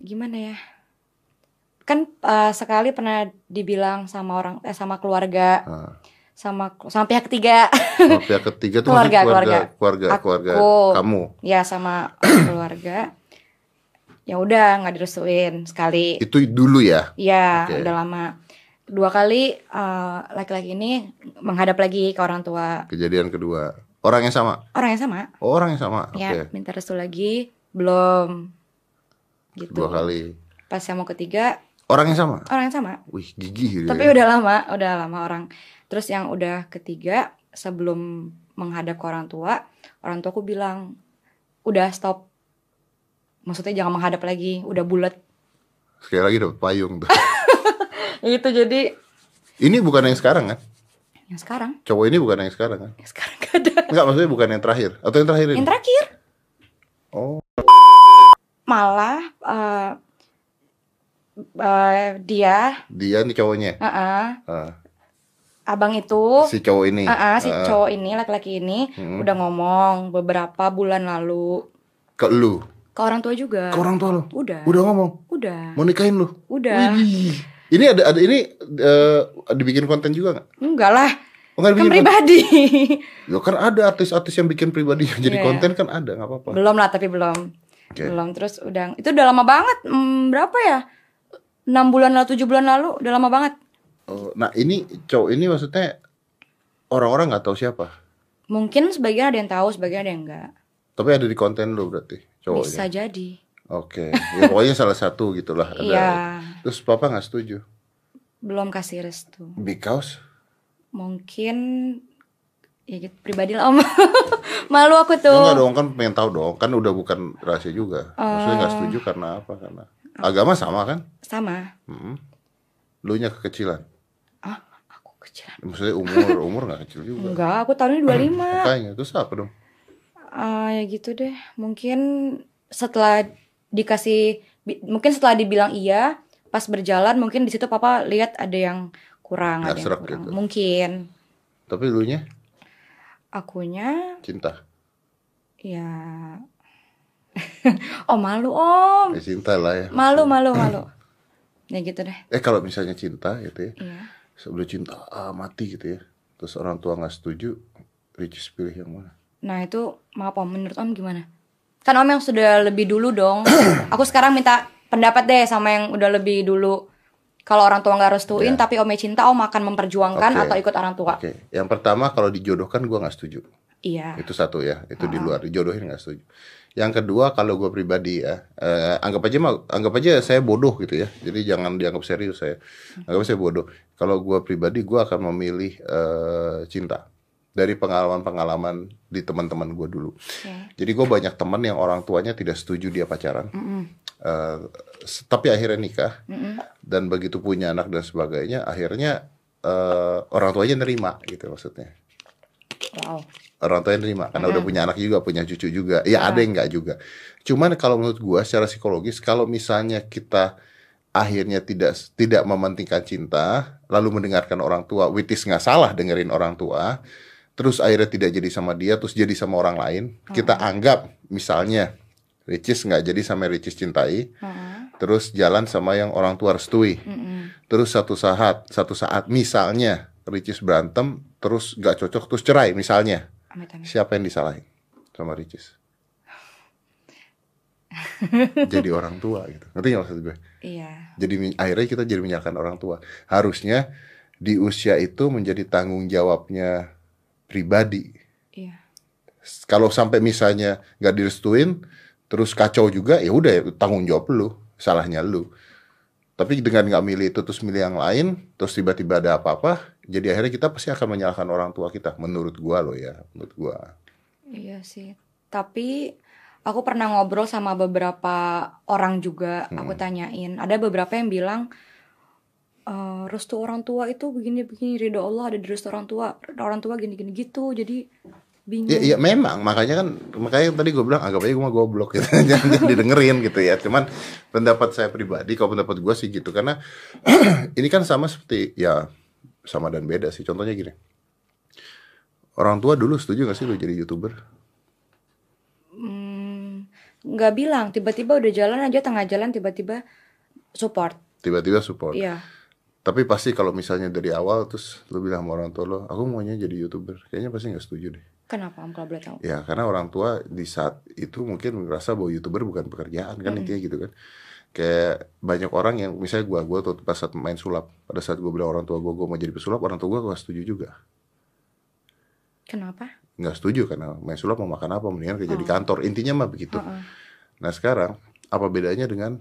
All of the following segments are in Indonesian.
gimana ya kan uh, sekali pernah dibilang sama orang eh sama keluarga ah. sama sama pihak ketiga sama pihak ketiga tuh keluarga keluarga keluarga keluarga, Aku, keluarga kamu ya sama keluarga ya udah nggak direstuin sekali itu dulu ya ya okay. udah lama dua kali laki eh, laki-laki ini menghadap lagi ke orang tua kejadian kedua orang yang sama orang yang sama oh, orang yang sama ya okay. minta restu lagi belum gitu. Dua kali. Pas yang mau ketiga orang yang sama. Orang yang sama. Wih, gigi gitu Tapi ya. udah lama, udah lama orang. Terus yang udah ketiga sebelum menghadap ke orang tua, orang tua aku bilang udah stop. Maksudnya jangan menghadap lagi, udah bulat. Sekali lagi dapat payung tuh. itu jadi ini bukan yang sekarang kan? Yang sekarang. Cowok ini bukan yang sekarang kan? Yang sekarang gak ada. Enggak, maksudnya bukan yang terakhir atau yang terakhir ini? Yang terakhir. Oh malah uh, uh, dia dia nih cowoknya uh -uh, uh. abang itu si cowok ini uh -uh, si uh. cowok ini laki-laki ini hmm. udah ngomong beberapa bulan lalu ke lu ke orang tua juga ke orang tua lo udah udah ngomong udah mau nikahin lu udah Wih. ini ada ada ini uh, dibikin konten juga nggak enggak lah Bukan oh, kan pribadi. Lo kan ada artis-artis yang bikin pribadi jadi yeah. konten kan ada nggak apa-apa. Belum lah tapi belum. Okay. Belum terus udah itu udah lama banget. Hmm, berapa ya? enam bulan lalu tujuh bulan lalu udah lama banget. Oh, nah ini cowok ini maksudnya orang-orang nggak -orang tahu siapa? Mungkin sebagian ada yang tahu, sebagian ada yang enggak. Tapi ada di konten lo berarti cowoknya. Bisa jadi. Oke, okay. ya, pokoknya salah satu gitulah. ada. Yeah. Terus papa nggak setuju? Belum kasih restu. Because? Mungkin ya gitu pribadi lah om malu aku tuh enggak dong kan pengen tahu dong kan udah bukan rahasia juga Maksudnya maksudnya gak oh. setuju karena apa karena agama sama kan sama hmm. lu nya kekecilan ah aku kecilan. maksudnya umur umur gak kecil juga enggak aku tahunnya dua lima kayaknya terus apa dong uh, ya gitu deh mungkin setelah dikasih mungkin setelah dibilang iya pas berjalan mungkin di situ papa lihat ada yang kurang gak ada yang kurang gitu. mungkin tapi lu nya Akunya cinta. Ya oh malu om. Ya, cinta lah ya. Malu malu malu. ya gitu deh. Eh kalau misalnya cinta gitu ya. Iya. Sebelum cinta ah, mati gitu ya. Terus orang tua nggak setuju, rich pilih yang mana? Nah itu maaf om, menurut om gimana? Kan om yang sudah lebih dulu dong. Aku sekarang minta pendapat deh sama yang udah lebih dulu kalau orang tua nggak restuin ya. tapi Ome cinta Om akan memperjuangkan okay. atau ikut orang tua. Oke. Okay. Yang pertama kalau dijodohkan gue nggak setuju. Iya. Itu satu ya. Itu uh -huh. di luar dijodohin nggak setuju. Yang kedua kalau gue pribadi ya eh, anggap aja anggap aja saya bodoh gitu ya. Jadi jangan dianggap serius saya. Anggap saya bodoh. Kalau gue pribadi gue akan memilih eh, cinta dari pengalaman-pengalaman di teman-teman gue dulu. Okay. Jadi gue banyak teman yang orang tuanya tidak setuju dia pacaran, mm -hmm. uh, tapi akhirnya nikah mm -hmm. dan begitu punya anak dan sebagainya, akhirnya uh, orang tuanya nerima gitu maksudnya. Wow. Orang tuanya nerima karena mm -hmm. udah punya anak juga, punya cucu juga. Ya yeah. ada iya. yang nggak juga. Cuman kalau menurut gue secara psikologis, kalau misalnya kita akhirnya tidak tidak mementingkan cinta, lalu mendengarkan orang tua, which nggak salah dengerin orang tua terus akhirnya tidak jadi sama dia terus jadi sama orang lain uh kita hmm. anggap misalnya Ricis nggak jadi sama Ricis cintai uh terus jalan sama yang orang tua restui uh terus satu saat satu saat misalnya Ricis berantem terus nggak cocok terus cerai misalnya amit, amit. siapa yang disalahin sama Ricis jadi orang tua gitu ngerti nggak maksud gue iya jadi akhirnya kita jadi menyalahkan orang tua harusnya di usia itu menjadi tanggung jawabnya pribadi. Iya. Kalau sampai misalnya nggak direstuin, terus kacau juga, ya udah ya, tanggung jawab lu, salahnya lu. Tapi dengan nggak milih itu terus milih yang lain, terus tiba-tiba ada apa-apa, jadi akhirnya kita pasti akan menyalahkan orang tua kita. Menurut gua loh ya, menurut gua. Iya sih. Tapi aku pernah ngobrol sama beberapa orang juga. Hmm. Aku tanyain, ada beberapa yang bilang uh, restu orang tua itu begini begini ridho Allah ada di restu orang tua orang tua gini gini gitu jadi bingung ya, ya memang makanya kan makanya tadi gue bilang agak aja gue mah goblok gitu jangan, jangan didengerin gitu ya cuman pendapat saya pribadi kalau pendapat gue sih gitu karena ini kan sama seperti ya sama dan beda sih contohnya gini orang tua dulu setuju gak sih lu jadi youtuber hmm, nggak bilang tiba-tiba udah jalan aja tengah jalan tiba-tiba support tiba-tiba support iya tapi pasti kalau misalnya dari awal terus lu bilang sama orang tua lo, aku maunya jadi youtuber, kayaknya pasti nggak setuju deh. Kenapa om kalau boleh tahu? Ya karena orang tua di saat itu mungkin merasa bahwa youtuber bukan pekerjaan kan mm intinya gitu kan. Kayak banyak orang yang misalnya gua gua tuh pas saat main sulap, pada saat gua bilang orang tua gua gua mau jadi pesulap, orang tua gua gak setuju juga. Kenapa? Nggak setuju karena main sulap mau makan apa mendingan kerja oh. di kantor. Intinya mah begitu. Oh, oh. Nah sekarang apa bedanya dengan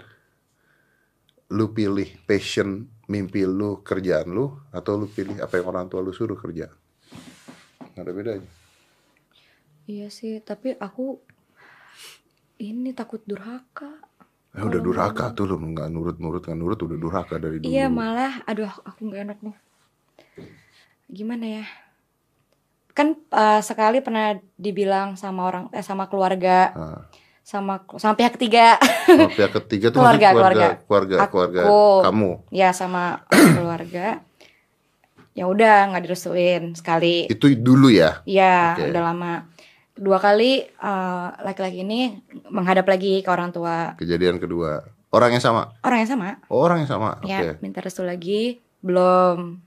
lu pilih passion mimpi lu kerjaan lu atau lu pilih apa yang orang tua lu suruh kerja nggak ada bedanya iya sih tapi aku ini takut durhaka Eh, udah oh, durhaka tuh lu nggak nurut nurut nggak nurut udah durhaka dari iya, dulu. Iya malah, aduh aku nggak enak nih. Gimana ya? Kan uh, sekali pernah dibilang sama orang eh sama keluarga. Ah sama sama pihak ketiga. Sama pihak ketiga tuh keluarga, keluarga keluarga keluarga, aku, keluarga kamu. Ya sama keluarga. Ya udah nggak direstuin sekali. Itu dulu ya? Iya, okay. udah lama. Dua kali laki eh, laki-laki ini menghadap lagi ke orang tua. Kejadian kedua. Orang yang sama? Orang yang sama. Oh, orang yang sama. Ya, okay. minta restu lagi belum.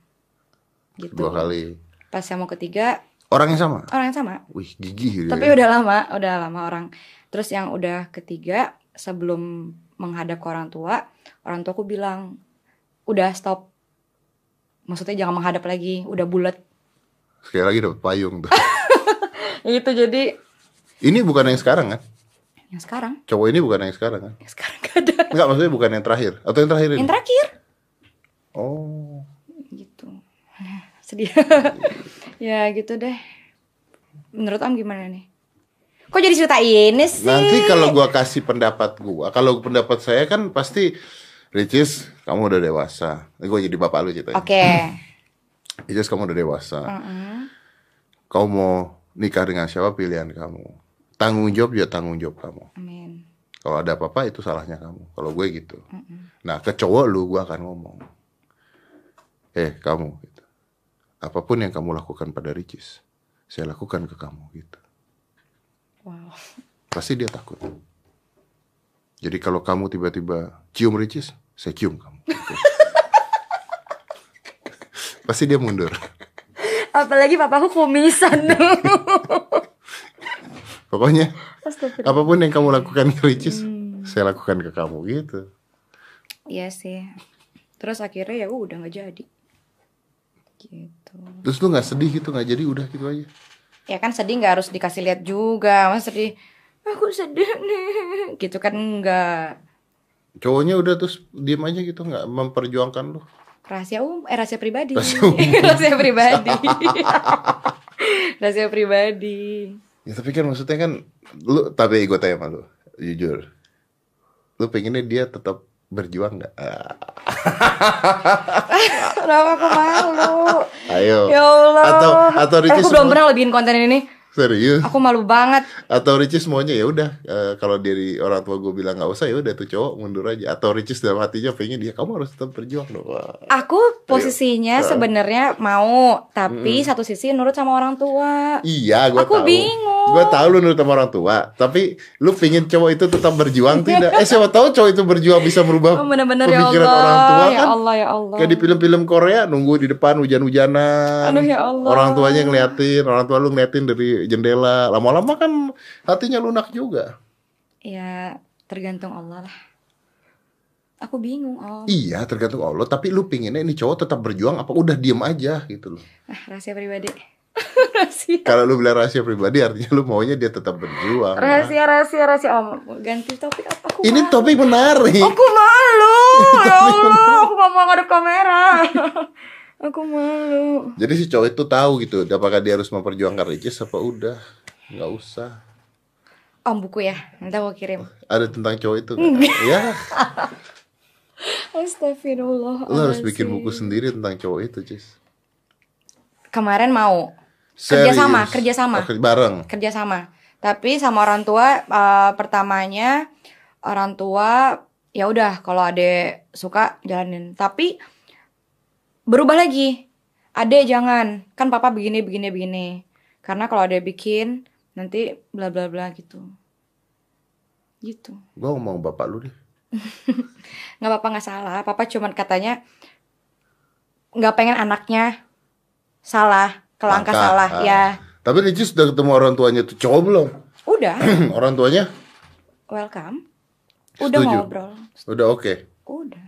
Gitu. Dua kali. Pas yang mau ketiga Orang yang sama? Orang yang sama. Wih, gigi gitu. Tapi ya. udah lama, udah lama orang. Terus yang udah ketiga sebelum menghadap ke orang tua, orang tua aku bilang udah stop. Maksudnya jangan menghadap lagi, udah bulat. Sekali lagi dapat payung tuh. itu jadi Ini bukan yang sekarang kan? Yang sekarang. Cowok ini bukan yang sekarang kan? Yang sekarang gak ada. Enggak, maksudnya bukan yang terakhir atau yang terakhir ini? Yang terakhir. Oh. Gitu. Sedih. ya gitu deh menurut om gimana nih kok jadi cerita ini sih nanti kalau gua kasih pendapat gua kalau pendapat saya kan pasti Ricis kamu udah dewasa eh, gue jadi bapak lu ceritanya oke okay. Ricis kamu udah dewasa mm-hmm. kau mau nikah dengan siapa pilihan kamu tanggung jawab ya tanggung jawab kamu amin kalau ada apa-apa itu salahnya kamu kalau gue gitu mm nah ke cowok lu gue akan ngomong eh kamu apapun yang kamu lakukan pada Ricis, saya lakukan ke kamu gitu. Wow. Pasti dia takut. Jadi kalau kamu tiba-tiba cium Ricis, saya cium kamu. Gitu. Pasti dia mundur. Apalagi papaku kumisan dulu. Pokoknya apapun yang kamu lakukan ke Ricis, hmm. saya lakukan ke kamu gitu. Iya sih. Terus akhirnya ya udah nggak jadi gitu terus lu nggak sedih gitu nggak jadi udah gitu aja ya kan sedih nggak harus dikasih lihat juga mas sedih aku sedih nih gitu kan nggak cowoknya udah terus diem aja gitu nggak memperjuangkan lu rahasia um eh, rahasia pribadi rahasia, pribadi rahasia pribadi ya tapi kan maksudnya kan lu tapi gue tanya sama lu jujur lu pengennya dia tetap berjuang gak? Kenapa malu? Ayo. Ya Allah. Atau atau Ricky eh, aku belum pernah lo bikin konten ini. Serius? Aku malu banget. Atau Ricis maunya ya udah e, kalau dari orang tua gue bilang nggak usah ya udah tuh cowok mundur aja. Atau Ricis dalam hatinya pengen dia ya kamu harus tetap berjuang dong. Aku iya. posisinya sebenarnya mau, tapi mm satu sisi nurut sama orang tua. Iya, gue tahu. Aku bingung. Gue tahu lu nurut sama orang tua, tapi lu pengen cowok itu tetap berjuang tidak? Eh siapa tahu cowok itu berjuang bisa merubah oh, bener -bener ya pemikiran ya Allah, orang tua ya kan? Allah ya Allah. Kayak di film-film Korea nunggu di depan hujan-hujanan. Aduh ya Allah. Orang tuanya ngeliatin, orang tua lu ngeliatin dari jendela lama-lama kan hatinya lunak juga ya tergantung Allah lah aku bingung om iya tergantung Allah tapi lu pinginnya ini cowok tetap berjuang apa udah diem aja gitu loh ah, rahasia pribadi rahasia. Kalau lu bilang rahasia pribadi artinya lu maunya dia tetap berjuang. Rahasia nah. rahasia rahasia om ganti topik apa? Aku Ini malu. topik menarik. Aku malu. ya Allah, aku gak mau ngadep kamera. aku malu jadi si cowok itu tahu gitu apakah dia harus memperjuangkan ricis apa udah nggak usah om buku ya nanti aku kirim ada tentang cowok itu ya Astagfirullah lu harus bikin buku sendiri tentang cowok itu Cis Kemarin mau Serius? Kerjasama, kerjasama oh, Bareng sama Tapi sama orang tua uh, Pertamanya Orang tua ya udah kalau ade suka jalanin Tapi berubah lagi. Ade jangan, kan papa begini begini begini. Karena kalau ada bikin nanti bla bla bla gitu. Gitu. Gua ngomong bapak lu deh. nggak apa-apa nggak salah. Papa cuman katanya nggak pengen anaknya salah, Langka. salah ah. ya. Tapi Ricci sudah ketemu orang tuanya tuh cowok belum? Udah. orang tuanya? Welcome. Udah Setuju. ngobrol. Udah oke. Okay. Udah.